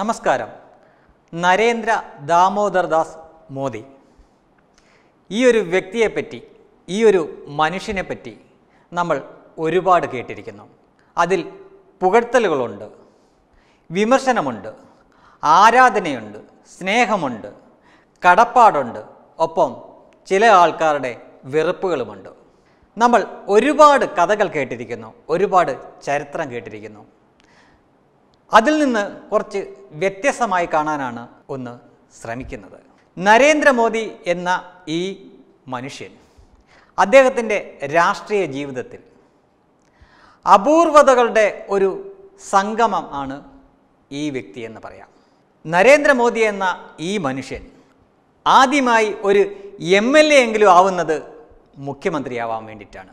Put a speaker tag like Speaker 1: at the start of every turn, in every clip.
Speaker 1: നമസ്കാരം നരേന്ദ്ര ദാമോദർ ദാസ് മോദി ഈ ഒരു വ്യക്തിയെപ്പറ്റി ഈ ഒരു മനുഷ്യനെപ്പറ്റി നമ്മൾ ഒരുപാട് കേട്ടിരിക്കുന്നു അതിൽ പുകഴ്ത്തലുകളുണ്ട് വിമർശനമുണ്ട് ആരാധനയുണ്ട് സ്നേഹമുണ്ട് കടപ്പാടുണ്ട് ഒപ്പം ചില ആൾക്കാരുടെ വെറുപ്പുകളുമുണ്ട് നമ്മൾ ഒരുപാട് കഥകൾ കേട്ടിരിക്കുന്നു ഒരുപാട് ചരിത്രം കേട്ടിരിക്കുന്നു അതിൽ നിന്ന് കുറച്ച് വ്യത്യസ്തമായി കാണാനാണ് ഒന്ന് ശ്രമിക്കുന്നത് നരേന്ദ്രമോദി എന്ന ഈ മനുഷ്യൻ അദ്ദേഹത്തിൻ്റെ രാഷ്ട്രീയ ജീവിതത്തിൽ അപൂർവതകളുടെ ഒരു സംഗമം ആണ് ഈ വ്യക്തി എന്ന് പറയാം നരേന്ദ്രമോദി എന്ന ഈ മനുഷ്യൻ ആദ്യമായി ഒരു എം എൽ എ എങ്കിലും ആവുന്നത് മുഖ്യമന്ത്രിയാവാൻ വേണ്ടിയിട്ടാണ്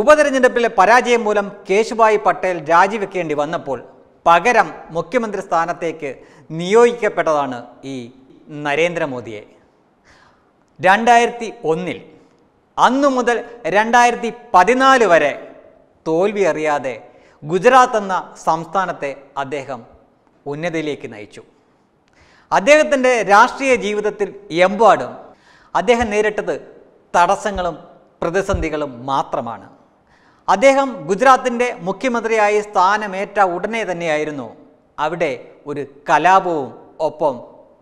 Speaker 1: ഉപതെരഞ്ഞെടുപ്പിലെ പരാജയം മൂലം കേശുഭായ് പട്ടേൽ രാജിവെക്കേണ്ടി വന്നപ്പോൾ പകരം മുഖ്യമന്ത്രി സ്ഥാനത്തേക്ക് നിയോഗിക്കപ്പെട്ടതാണ് ഈ നരേന്ദ്രമോദിയെ രണ്ടായിരത്തി ഒന്നിൽ അന്നു മുതൽ രണ്ടായിരത്തി പതിനാല് വരെ തോൽവി അറിയാതെ ഗുജറാത്ത് എന്ന സംസ്ഥാനത്തെ അദ്ദേഹം ഉന്നതിയിലേക്ക് നയിച്ചു അദ്ദേഹത്തിൻ്റെ രാഷ്ട്രീയ ജീവിതത്തിൽ എമ്പാടും അദ്ദേഹം നേരിട്ടത് തടസ്സങ്ങളും പ്രതിസന്ധികളും മാത്രമാണ് അദ്ദേഹം ഗുജറാത്തിൻ്റെ മുഖ്യമന്ത്രിയായി സ്ഥാനമേറ്റ ഉടനെ തന്നെയായിരുന്നു അവിടെ ഒരു കലാപവും ഒപ്പം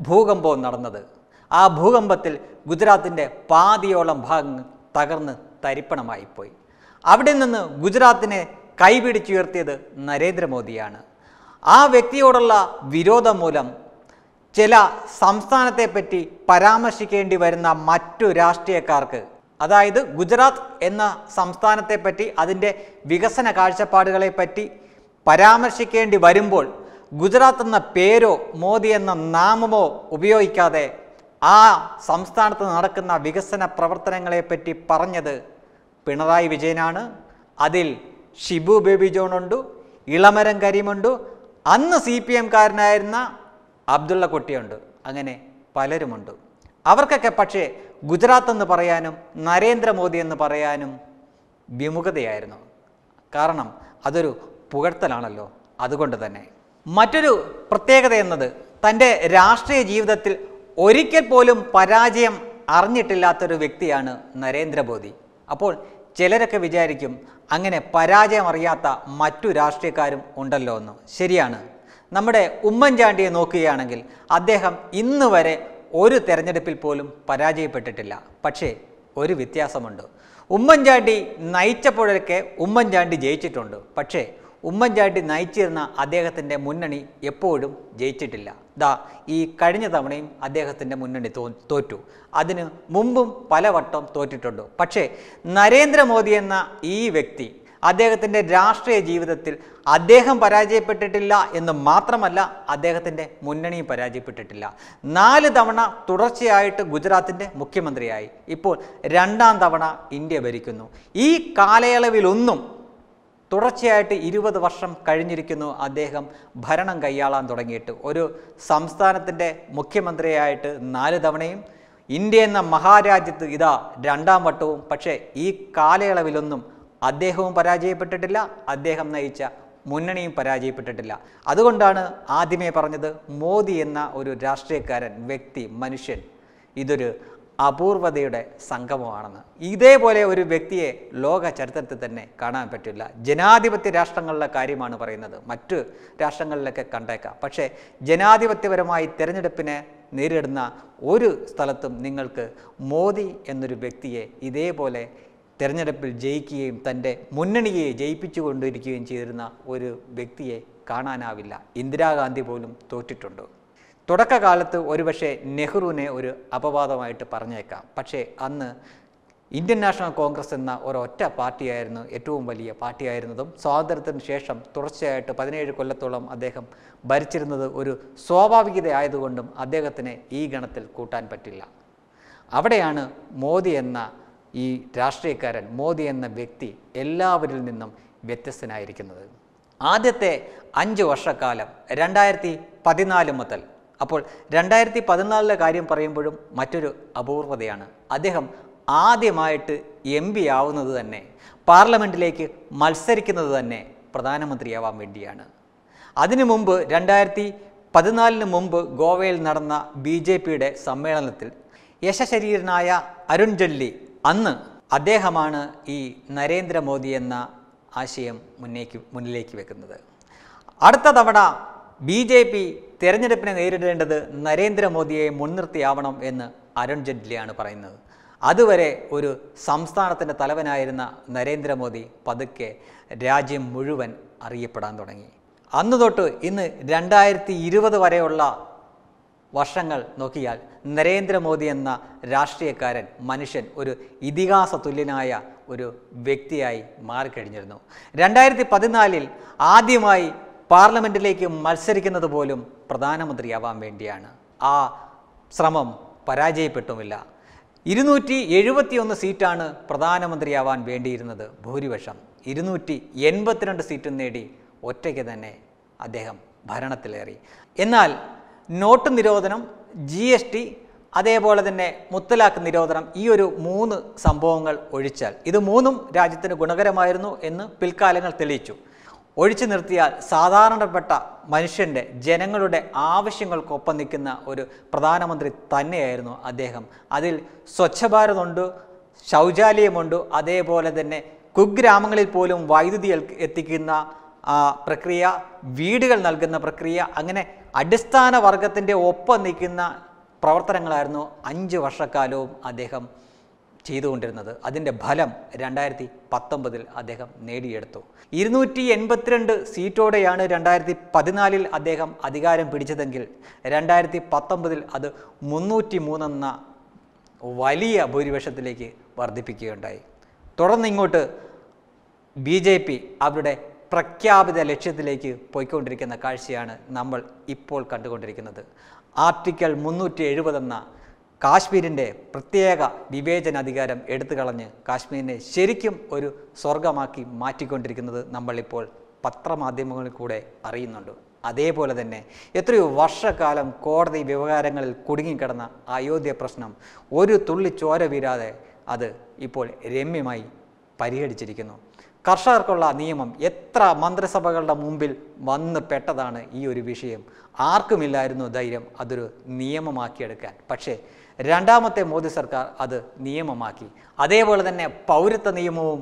Speaker 1: ഭൂകമ്പവും നടന്നത് ആ ഭൂകമ്പത്തിൽ ഗുജറാത്തിൻ്റെ പാതിയോളം ഭാഗങ്ങൾ തകർന്ന് തരിപ്പണമായിപ്പോയി അവിടെ നിന്ന് ഗുജറാത്തിനെ കൈപിടിച്ചുയർത്തിയത് നരേന്ദ്രമോദിയാണ് ആ വ്യക്തിയോടുള്ള വിരോധം മൂലം ചില സംസ്ഥാനത്തെപ്പറ്റി പരാമർശിക്കേണ്ടി വരുന്ന മറ്റു രാഷ്ട്രീയക്കാർക്ക് അതായത് ഗുജറാത്ത് എന്ന സംസ്ഥാനത്തെപ്പറ്റി അതിൻ്റെ വികസന കാഴ്ചപ്പാടുകളെപ്പറ്റി പരാമർശിക്കേണ്ടി വരുമ്പോൾ ഗുജറാത്ത് എന്ന പേരോ മോദി എന്ന നാമമോ ഉപയോഗിക്കാതെ ആ സംസ്ഥാനത്ത് നടക്കുന്ന വികസന പ്രവർത്തനങ്ങളെപ്പറ്റി പറഞ്ഞത് പിണറായി വിജയനാണ് അതിൽ ഷിബു ബേബി ഉണ്ട് ഇളമരം കരിമുണ്ട് അന്ന് സി പി എംകാരനായിരുന്ന അബ്ദുള്ള കുട്ടിയുണ്ട് അങ്ങനെ പലരുമുണ്ട് അവർക്കൊക്കെ പക്ഷേ ഗുജറാത്ത് എന്ന് പറയാനും നരേന്ദ്രമോദി എന്ന് പറയാനും വിമുഖതയായിരുന്നു കാരണം അതൊരു പുകഴ്ത്തലാണല്ലോ അതുകൊണ്ട് തന്നെ മറ്റൊരു പ്രത്യേകത എന്നത് തൻ്റെ രാഷ്ട്രീയ ജീവിതത്തിൽ ഒരിക്കൽ പോലും പരാജയം അറിഞ്ഞിട്ടില്ലാത്തൊരു വ്യക്തിയാണ് നരേന്ദ്രമോദി അപ്പോൾ ചിലരൊക്കെ വിചാരിക്കും അങ്ങനെ പരാജയം അറിയാത്ത മറ്റു രാഷ്ട്രീയക്കാരും ഉണ്ടല്ലോ എന്ന് ശരിയാണ് നമ്മുടെ ഉമ്മൻചാണ്ടിയെ നോക്കുകയാണെങ്കിൽ അദ്ദേഹം ഇന്ന് വരെ ഒരു തെരഞ്ഞെടുപ്പിൽ പോലും പരാജയപ്പെട്ടിട്ടില്ല പക്ഷേ ഒരു വ്യത്യാസമുണ്ട് ഉമ്മൻചാണ്ടി നയിച്ചപ്പോഴൊക്കെ ഉമ്മൻചാണ്ടി ജയിച്ചിട്ടുണ്ട് പക്ഷേ ഉമ്മൻചാണ്ടി നയിച്ചിരുന്ന അദ്ദേഹത്തിൻ്റെ മുന്നണി എപ്പോഴും ജയിച്ചിട്ടില്ല ദാ ഈ കഴിഞ്ഞ തവണയും അദ്ദേഹത്തിൻ്റെ മുന്നണി തോ തോറ്റു അതിന് മുമ്പും പലവട്ടം തോറ്റിട്ടുണ്ട് പക്ഷേ നരേന്ദ്രമോദി എന്ന ഈ വ്യക്തി അദ്ദേഹത്തിൻ്റെ രാഷ്ട്രീയ ജീവിതത്തിൽ അദ്ദേഹം പരാജയപ്പെട്ടിട്ടില്ല എന്ന് മാത്രമല്ല അദ്ദേഹത്തിൻ്റെ മുന്നണിയും പരാജയപ്പെട്ടിട്ടില്ല നാല് തവണ തുടർച്ചയായിട്ട് ഗുജറാത്തിൻ്റെ മുഖ്യമന്ത്രിയായി ഇപ്പോൾ രണ്ടാം തവണ ഇന്ത്യ ഭരിക്കുന്നു ഈ കാലയളവിലൊന്നും തുടർച്ചയായിട്ട് ഇരുപത് വർഷം കഴിഞ്ഞിരിക്കുന്നു അദ്ദേഹം ഭരണം കൈയാളാൻ തുടങ്ങിയിട്ട് ഒരു സംസ്ഥാനത്തിൻ്റെ മുഖ്യമന്ത്രിയായിട്ട് നാല് തവണയും ഇന്ത്യ എന്ന മഹാരാജ്യത്ത് ഇതാ രണ്ടാം വട്ടവും പക്ഷേ ഈ കാലയളവിലൊന്നും അദ്ദേഹവും പരാജയപ്പെട്ടിട്ടില്ല അദ്ദേഹം നയിച്ച മുന്നണിയും പരാജയപ്പെട്ടിട്ടില്ല അതുകൊണ്ടാണ് ആദ്യമേ പറഞ്ഞത് മോദി എന്ന ഒരു രാഷ്ട്രീയക്കാരൻ വ്യക്തി മനുഷ്യൻ ഇതൊരു അപൂർവതയുടെ സംഗമമാണെന്ന് ഇതേപോലെ ഒരു വ്യക്തിയെ ലോക ചരിത്രത്തിൽ തന്നെ കാണാൻ പറ്റില്ല ജനാധിപത്യ രാഷ്ട്രങ്ങളിലെ കാര്യമാണ് പറയുന്നത് മറ്റ് രാഷ്ട്രങ്ങളിലൊക്കെ കണ്ടേക്കാം പക്ഷേ ജനാധിപത്യപരമായി തിരഞ്ഞെടുപ്പിനെ നേരിടുന്ന ഒരു സ്ഥലത്തും നിങ്ങൾക്ക് മോദി എന്നൊരു വ്യക്തിയെ ഇതേപോലെ തിരഞ്ഞെടുപ്പിൽ ജയിക്കുകയും തൻ്റെ മുന്നണിയെ ജയിപ്പിച്ചു കൊണ്ടിരിക്കുകയും ചെയ്തിരുന്ന ഒരു വ്യക്തിയെ കാണാനാവില്ല ഇന്ദിരാഗാന്ധി പോലും തോറ്റിട്ടുണ്ട് തുടക്കകാലത്ത് ഒരുപക്ഷെ നെഹ്റുവിനെ ഒരു അപവാദമായിട്ട് പറഞ്ഞേക്കാം പക്ഷേ അന്ന് ഇന്ത്യൻ നാഷണൽ കോൺഗ്രസ് എന്ന ഒരൊറ്റ പാർട്ടിയായിരുന്നു ഏറ്റവും വലിയ പാർട്ടിയായിരുന്നതും സ്വാതന്ത്ര്യത്തിന് ശേഷം തുടർച്ചയായിട്ട് പതിനേഴ് കൊല്ലത്തോളം അദ്ദേഹം ഭരിച്ചിരുന്നത് ഒരു സ്വാഭാവികതയായതുകൊണ്ടും അദ്ദേഹത്തിന് ഈ ഗണത്തിൽ കൂട്ടാൻ പറ്റില്ല അവിടെയാണ് മോദി എന്ന ഈ രാഷ്ട്രീയക്കാരൻ മോദി എന്ന വ്യക്തി എല്ലാവരിൽ നിന്നും വ്യത്യസ്തനായിരിക്കുന്നത് ആദ്യത്തെ അഞ്ച് വർഷക്കാലം രണ്ടായിരത്തി പതിനാല് മുതൽ അപ്പോൾ രണ്ടായിരത്തി പതിനാലിലെ കാര്യം പറയുമ്പോഴും മറ്റൊരു അപൂർവതയാണ് അദ്ദേഹം ആദ്യമായിട്ട് എം പി ആവുന്നത് തന്നെ പാർലമെൻറ്റിലേക്ക് മത്സരിക്കുന്നത് തന്നെ പ്രധാനമന്ത്രിയാവാൻ വേണ്ടിയാണ് അതിനു മുമ്പ് രണ്ടായിരത്തി പതിനാലിന് മുമ്പ് ഗോവയിൽ നടന്ന ബി ജെ പിയുടെ സമ്മേളനത്തിൽ യശശരീരനായ അരുൺ ജെല്ലി അന്ന് അദ്ദേഹമാണ് ഈ നരേന്ദ്രമോദി എന്ന ആശയം മുന്നേക്ക് മുന്നിലേക്ക് വെക്കുന്നത് അടുത്ത തവണ ബി ജെ പി തിരഞ്ഞെടുപ്പിനെ നേരിടേണ്ടത് നരേന്ദ്രമോദിയെ മുൻനിർത്തിയാവണം എന്ന് അരുൺ ജെയ്റ്റ്ലിയാണ് പറയുന്നത് അതുവരെ ഒരു സംസ്ഥാനത്തിൻ്റെ തലവനായിരുന്ന നരേന്ദ്രമോദി പതുക്കെ രാജ്യം മുഴുവൻ അറിയപ്പെടാൻ തുടങ്ങി അന്നു തൊട്ട് ഇന്ന് രണ്ടായിരത്തി ഇരുപത് വരെയുള്ള വർഷങ്ങൾ നോക്കിയാൽ നരേന്ദ്രമോദി എന്ന രാഷ്ട്രീയക്കാരൻ മനുഷ്യൻ ഒരു ഇതിഹാസ തുല്യനായ ഒരു വ്യക്തിയായി മാറിക്കഴിഞ്ഞിരുന്നു രണ്ടായിരത്തി പതിനാലിൽ ആദ്യമായി പാർലമെൻറ്റിലേക്ക് മത്സരിക്കുന്നത് പോലും പ്രധാനമന്ത്രിയാവാൻ വേണ്ടിയാണ് ആ ശ്രമം പരാജയപ്പെട്ടുമില്ല ഇരുന്നൂറ്റി എഴുപത്തിയൊന്ന് സീറ്റാണ് പ്രധാനമന്ത്രിയാവാൻ വേണ്ടിയിരുന്നത് ഭൂരിപക്ഷം ഇരുന്നൂറ്റി എൺപത്തിരണ്ട് സീറ്റും നേടി ഒറ്റയ്ക്ക് തന്നെ അദ്ദേഹം ഭരണത്തിലേറി എന്നാൽ നോട്ട് നിരോധനം ജി എസ് ടി അതേപോലെ തന്നെ മുത്തലാഖ് നിരോധനം ഈ ഒരു മൂന്ന് സംഭവങ്ങൾ ഒഴിച്ചാൽ ഇത് മൂന്നും രാജ്യത്തിന് ഗുണകരമായിരുന്നു എന്ന് പിൽക്കാലങ്ങൾ തെളിയിച്ചു ഒഴിച്ചു നിർത്തിയാൽ സാധാരണപ്പെട്ട മനുഷ്യൻ്റെ ജനങ്ങളുടെ ആവശ്യങ്ങൾക്കൊപ്പം നിൽക്കുന്ന ഒരു പ്രധാനമന്ത്രി തന്നെയായിരുന്നു അദ്ദേഹം അതിൽ സ്വച്ഛ ഭാരതമുണ്ട് ശൗചാലയമുണ്ട് അതേപോലെ തന്നെ കുഗ്രാമങ്ങളിൽ പോലും വൈദ്യുതി എത്തിക്കുന്ന പ്രക്രിയ വീടുകൾ നൽകുന്ന പ്രക്രിയ അങ്ങനെ അടിസ്ഥാന വർഗത്തിൻ്റെ ഒപ്പം നിൽക്കുന്ന പ്രവർത്തനങ്ങളായിരുന്നു അഞ്ച് വർഷക്കാലവും അദ്ദേഹം ചെയ്തുകൊണ്ടിരുന്നത് അതിൻ്റെ ഫലം രണ്ടായിരത്തി പത്തൊമ്പതിൽ അദ്ദേഹം നേടിയെടുത്തു ഇരുന്നൂറ്റി എൺപത്തിരണ്ട് സീറ്റോടെയാണ് രണ്ടായിരത്തി പതിനാലിൽ അദ്ദേഹം അധികാരം പിടിച്ചതെങ്കിൽ രണ്ടായിരത്തി പത്തൊമ്പതിൽ അത് മുന്നൂറ്റി മൂന്നെന്ന വലിയ ഭൂരിപക്ഷത്തിലേക്ക് വർദ്ധിപ്പിക്കുകയുണ്ടായി തുടർന്ന് ഇങ്ങോട്ട് ബി ജെ പി അവരുടെ പ്രഖ്യാപിത ലക്ഷ്യത്തിലേക്ക് പോയിക്കൊണ്ടിരിക്കുന്ന കാഴ്ചയാണ് നമ്മൾ ഇപ്പോൾ കണ്ടുകൊണ്ടിരിക്കുന്നത് ആർട്ടിക്കൽ മുന്നൂറ്റി എഴുപതെന്ന കാശ്മീരിൻ്റെ പ്രത്യേക വിവേചനാധികാരം എടുത്തു കളഞ്ഞ് കാശ്മീരിനെ ശരിക്കും ഒരു സ്വർഗമാക്കി മാറ്റിക്കൊണ്ടിരിക്കുന്നത് നമ്മളിപ്പോൾ പത്രമാധ്യമങ്ങളിൽ കൂടെ അറിയുന്നുണ്ട് അതേപോലെ തന്നെ എത്രയോ വർഷക്കാലം കോടതി വ്യവഹാരങ്ങളിൽ കുടുങ്ങിക്കിടന്ന അയോധ്യ പ്രശ്നം ഒരു തുള്ളി ചോര വീരാതെ അത് ഇപ്പോൾ രമ്യമായി പരിഹരിച്ചിരിക്കുന്നു കർഷകർക്കുള്ള നിയമം എത്ര മന്ത്രിസഭകളുടെ മുമ്പിൽ വന്ന് പെട്ടതാണ് ഈ ഒരു വിഷയം ആർക്കുമില്ലായിരുന്നു ധൈര്യം അതൊരു നിയമമാക്കിയെടുക്കാൻ പക്ഷേ രണ്ടാമത്തെ മോദി സർക്കാർ അത് നിയമമാക്കി അതേപോലെ തന്നെ പൗരത്വ നിയമവും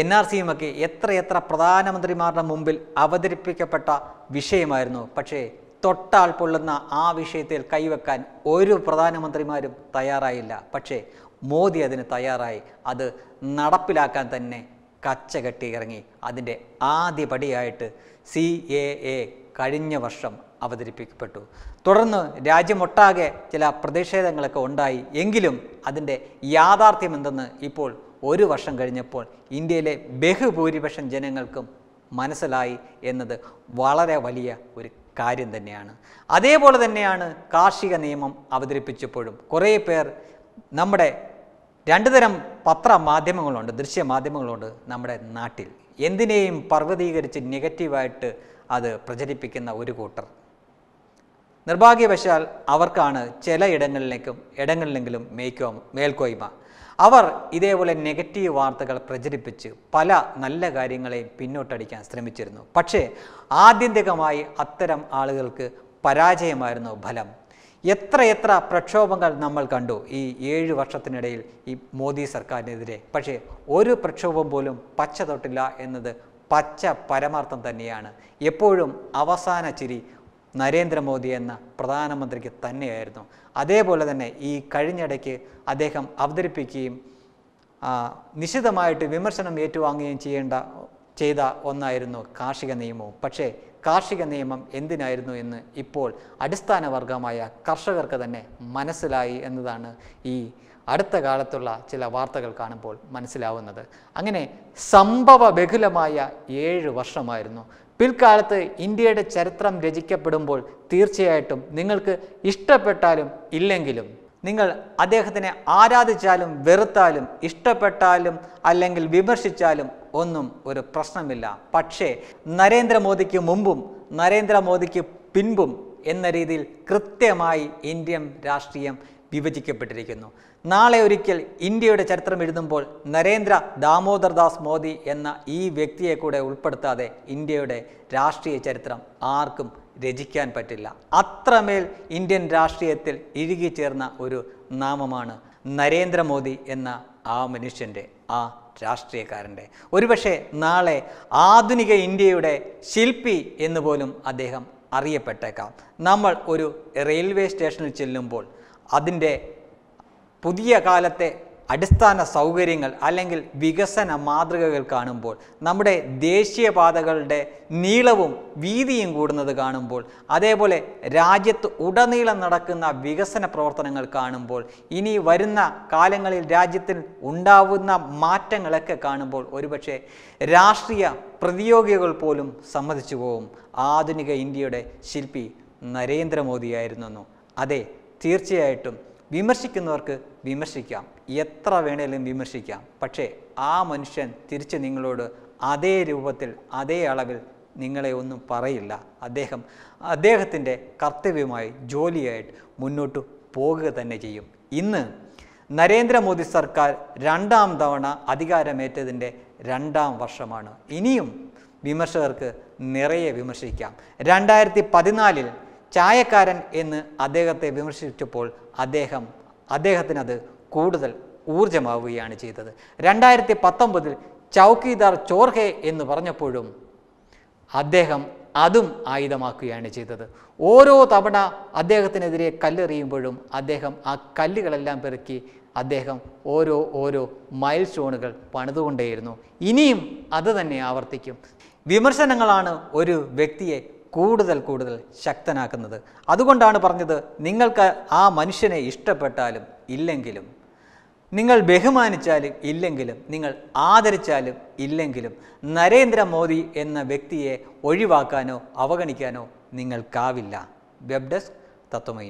Speaker 1: എൻ ആർ സിയുമൊക്കെ എത്രയെത്ര പ്രധാനമന്ത്രിമാരുടെ മുമ്പിൽ അവതരിപ്പിക്കപ്പെട്ട വിഷയമായിരുന്നു പക്ഷേ തൊട്ടാൽ പൊള്ളുന്ന ആ വിഷയത്തിൽ കൈവെക്കാൻ ഒരു പ്രധാനമന്ത്രിമാരും തയ്യാറായില്ല പക്ഷേ മോദി അതിന് തയ്യാറായി അത് നടപ്പിലാക്കാൻ തന്നെ കച്ച കെട്ടി ഇറങ്ങി അതിൻ്റെ ആദ്യപടിയായിട്ട് സി എ എ കഴിഞ്ഞ വർഷം അവതരിപ്പിക്കപ്പെട്ടു തുടർന്ന് രാജ്യമൊട്ടാകെ ചില പ്രതിഷേധങ്ങളൊക്കെ ഉണ്ടായി എങ്കിലും അതിൻ്റെ യാഥാർത്ഥ്യം എന്തെന്ന് ഇപ്പോൾ ഒരു വർഷം കഴിഞ്ഞപ്പോൾ ഇന്ത്യയിലെ ബഹുഭൂരിപക്ഷം ജനങ്ങൾക്കും മനസ്സിലായി എന്നത് വളരെ വലിയ ഒരു കാര്യം തന്നെയാണ് അതേപോലെ തന്നെയാണ് കാർഷിക നിയമം അവതരിപ്പിച്ചപ്പോഴും കുറേ പേർ നമ്മുടെ രണ്ട് തരം പത്രമാധ്യമങ്ങളുണ്ട് ദൃശ്യമാധ്യമങ്ങളുണ്ട് നമ്മുടെ നാട്ടിൽ എന്തിനേയും പർവ്വതീകരിച്ച് നെഗറ്റീവായിട്ട് അത് പ്രചരിപ്പിക്കുന്ന ഒരു കൂട്ടർ നിർഭാഗ്യവശാൽ അവർക്കാണ് ചില ഇടങ്ങളിലേക്കും ഇടങ്ങളിലെങ്കിലും മേക്കോ മേൽക്കോയ്മ അവർ ഇതേപോലെ നെഗറ്റീവ് വാർത്തകൾ പ്രചരിപ്പിച്ച് പല നല്ല കാര്യങ്ങളെയും പിന്നോട്ടടിക്കാൻ ശ്രമിച്ചിരുന്നു പക്ഷേ ആത്യന്തികമായി അത്തരം ആളുകൾക്ക് പരാജയമായിരുന്നു ഫലം എത്രയെത്ര പ്രക്ഷോഭങ്ങൾ നമ്മൾ കണ്ടു ഈ ഏഴ് വർഷത്തിനിടയിൽ ഈ മോദി സർക്കാരിനെതിരെ പക്ഷേ ഒരു പ്രക്ഷോഭം പോലും പച്ച തൊട്ടില്ല എന്നത് പച്ച പരമാർത്ഥം തന്നെയാണ് എപ്പോഴും അവസാന ചിരി നരേന്ദ്രമോദി എന്ന പ്രധാനമന്ത്രിക്ക് തന്നെയായിരുന്നു അതേപോലെ തന്നെ ഈ കഴിഞ്ഞിടയ്ക്ക് അദ്ദേഹം അവതരിപ്പിക്കുകയും നിശിതമായിട്ട് വിമർശനം ഏറ്റുവാങ്ങുകയും ചെയ്യേണ്ട ചെയ്ത ഒന്നായിരുന്നു കാർഷിക നിയമവും പക്ഷേ കാർഷിക നിയമം എന്തിനായിരുന്നു എന്ന് ഇപ്പോൾ അടിസ്ഥാന വർഗമായ കർഷകർക്ക് തന്നെ മനസ്സിലായി എന്നതാണ് ഈ അടുത്ത കാലത്തുള്ള ചില വാർത്തകൾ കാണുമ്പോൾ മനസ്സിലാവുന്നത് അങ്ങനെ സംഭവ ബഹുലമായ ഏഴ് വർഷമായിരുന്നു പിൽക്കാലത്ത് ഇന്ത്യയുടെ ചരിത്രം രചിക്കപ്പെടുമ്പോൾ തീർച്ചയായിട്ടും നിങ്ങൾക്ക് ഇഷ്ടപ്പെട്ടാലും ഇല്ലെങ്കിലും നിങ്ങൾ അദ്ദേഹത്തിനെ ആരാധിച്ചാലും വെറുത്താലും ഇഷ്ടപ്പെട്ടാലും അല്ലെങ്കിൽ വിമർശിച്ചാലും ഒന്നും ഒരു പ്രശ്നമില്ല പക്ഷേ നരേന്ദ്രമോദിക്ക് മുമ്പും നരേന്ദ്രമോദിക്ക് പിൻപും എന്ന രീതിയിൽ കൃത്യമായി ഇന്ത്യൻ രാഷ്ട്രീയം വിഭജിക്കപ്പെട്ടിരിക്കുന്നു നാളെ ഒരിക്കൽ ഇന്ത്യയുടെ ചരിത്രം എഴുതുമ്പോൾ നരേന്ദ്ര ദാമോദർ ദാസ് മോദി എന്ന ഈ വ്യക്തിയെ കൂടെ ഉൾപ്പെടുത്താതെ ഇന്ത്യയുടെ രാഷ്ട്രീയ ചരിത്രം ആർക്കും രചിക്കാൻ പറ്റില്ല അത്രമേൽ ഇന്ത്യൻ രാഷ്ട്രീയത്തിൽ ഇഴുകിച്ചേർന്ന ഒരു നാമമാണ് നരേന്ദ്രമോദി എന്ന ആ മനുഷ്യൻ്റെ ആ രാഷ്ട്രീയക്കാരൻ്റെ ഒരുപക്ഷെ നാളെ ആധുനിക ഇന്ത്യയുടെ ശില്പി എന്ന് പോലും അദ്ദേഹം അറിയപ്പെട്ടേക്കാം നമ്മൾ ഒരു റെയിൽവേ സ്റ്റേഷനിൽ ചെല്ലുമ്പോൾ അതിൻ്റെ പുതിയ കാലത്തെ അടിസ്ഥാന സൗകര്യങ്ങൾ അല്ലെങ്കിൽ വികസന മാതൃകകൾ കാണുമ്പോൾ നമ്മുടെ ദേശീയപാതകളുടെ നീളവും വീതിയും കൂടുന്നത് കാണുമ്പോൾ അതേപോലെ രാജ്യത്ത് ഉടനീളം നടക്കുന്ന വികസന പ്രവർത്തനങ്ങൾ കാണുമ്പോൾ ഇനി വരുന്ന കാലങ്ങളിൽ രാജ്യത്തിൽ ഉണ്ടാവുന്ന മാറ്റങ്ങളൊക്കെ കാണുമ്പോൾ ഒരുപക്ഷെ രാഷ്ട്രീയ പ്രതിയോഗികൾ പോലും സമ്മതിച്ചു പോകും ആധുനിക ഇന്ത്യയുടെ ശില്പി നരേന്ദ്രമോദിയായിരുന്നു അതെ തീർച്ചയായിട്ടും വിമർശിക്കുന്നവർക്ക് വിമർശിക്കാം എത്ര വേണേലും വിമർശിക്കാം പക്ഷേ ആ മനുഷ്യൻ തിരിച്ച് നിങ്ങളോട് അതേ രൂപത്തിൽ അതേ അളവിൽ നിങ്ങളെ ഒന്നും പറയില്ല അദ്ദേഹം അദ്ദേഹത്തിൻ്റെ കർത്തവ്യമായി ജോലിയായിട്ട് മുന്നോട്ട് പോകുക തന്നെ ചെയ്യും ഇന്ന് നരേന്ദ്രമോദി സർക്കാർ രണ്ടാം തവണ അധികാരമേറ്റതിൻ്റെ രണ്ടാം വർഷമാണ് ഇനിയും വിമർശകർക്ക് നിറയെ വിമർശിക്കാം രണ്ടായിരത്തി പതിനാലിൽ ചായക്കാരൻ എന്ന് അദ്ദേഹത്തെ വിമർശിച്ചപ്പോൾ അദ്ദേഹം അദ്ദേഹത്തിനത് കൂടുതൽ ഊർജമാവുകയാണ് ചെയ്തത് രണ്ടായിരത്തി പത്തൊമ്പതിൽ ചൗക്കിദാർ ചോർഹെ എന്ന് പറഞ്ഞപ്പോഴും അദ്ദേഹം അതും ആയുധമാക്കുകയാണ് ചെയ്തത് ഓരോ തവണ അദ്ദേഹത്തിനെതിരെ കല്ലെറിയുമ്പോഴും അദ്ദേഹം ആ കല്ലുകളെല്ലാം പെറുക്കി അദ്ദേഹം ഓരോ ഓരോ മൈൽ സ്റ്റോണുകൾ പണിതുകൊണ്ടേയിരുന്നു ഇനിയും അത് തന്നെ ആവർത്തിക്കും വിമർശനങ്ങളാണ് ഒരു വ്യക്തിയെ കൂടുതൽ കൂടുതൽ ശക്തനാക്കുന്നത് അതുകൊണ്ടാണ് പറഞ്ഞത് നിങ്ങൾക്ക് ആ മനുഷ്യനെ ഇഷ്ടപ്പെട്ടാലും ഇല്ലെങ്കിലും നിങ്ങൾ ബഹുമാനിച്ചാലും ഇല്ലെങ്കിലും നിങ്ങൾ ആദരിച്ചാലും ഇല്ലെങ്കിലും നരേന്ദ്രമോദി എന്ന വ്യക്തിയെ ഒഴിവാക്കാനോ അവഗണിക്കാനോ നിങ്ങൾക്കാവില്ല വെബ് ഡെസ്ക് തത്വമൈ